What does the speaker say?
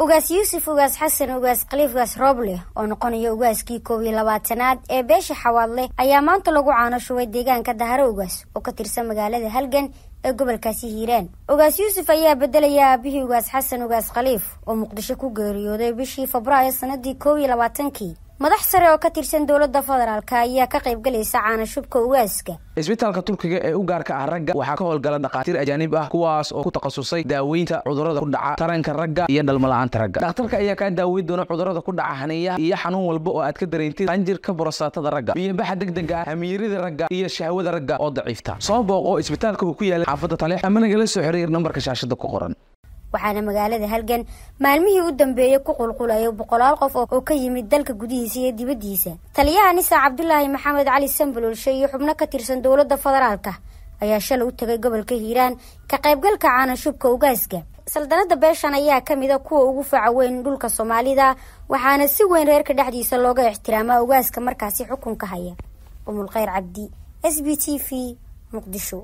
ugaas yuusuf ugaas xasan ugaas khaliif ugaas rooble oo noqonaya ugaaskii koob iyo labaatanaad ee beesha xawaadle ayaa maanta lagu caano shubay deegaanka daharo ugaas oo ka tirsan magaalada halgan ee gobolkaasi hiiraan ugaas yuusuf ayaa beddelaya aabihii ugaas xasan ugaas khaliif oo muqdisho ku geeriyooday bishii febraayo sanadii koob iyo labaatankii madax sare oo ka tirsan dowladda federaalka ayaa ka qayb qaybgalaysa caanashubka ugaaska isbitaalka turkiga ee u gaarka ah ragga waxaa ka howlgala dhakhaatiir ajaanib ah kuwaas oo ku takhasusay daaweynta cudurada ku dhaca taranka ragga iyo dhalmala'aanta ragga dhakhtarka ayaa kaa daaweyn doona cudurada ku dhaca haniyaha iyo xanuun walba oo aad ka dareentid qanjirka borosaatada ragga biyobaxa degdega ah hamiirida ragga iyo shahwada ragga oo daciifta soo booq oo isbitaalka uu ku yaallay xaafadda taleex ama nagala soo xiriir nambarka shaashada ku qoran waxaana magaalada halgan maalmihii u dambeeyey ku qulqulayay boqolaal qof oo ka yimid dalka gudihiisa iyo dibaddiisa taliyaha nisa cabdulaahi maxamed cali sambalolshe iyo xubno ka tirsan dowladda federaalka ayaa shalay u tegay gobolka hiiraan ka qaybgalka caanashubka ugaaska saldanada beeshan ayaa ka mid a ah kuwa ugu faca weyn dhulka soomaalida waxaana si weyn reerka dhexdiisa looga ixtiraamaa ugaaska markaasi xukunka haya umulkhayr cabdi s b t v muqdisho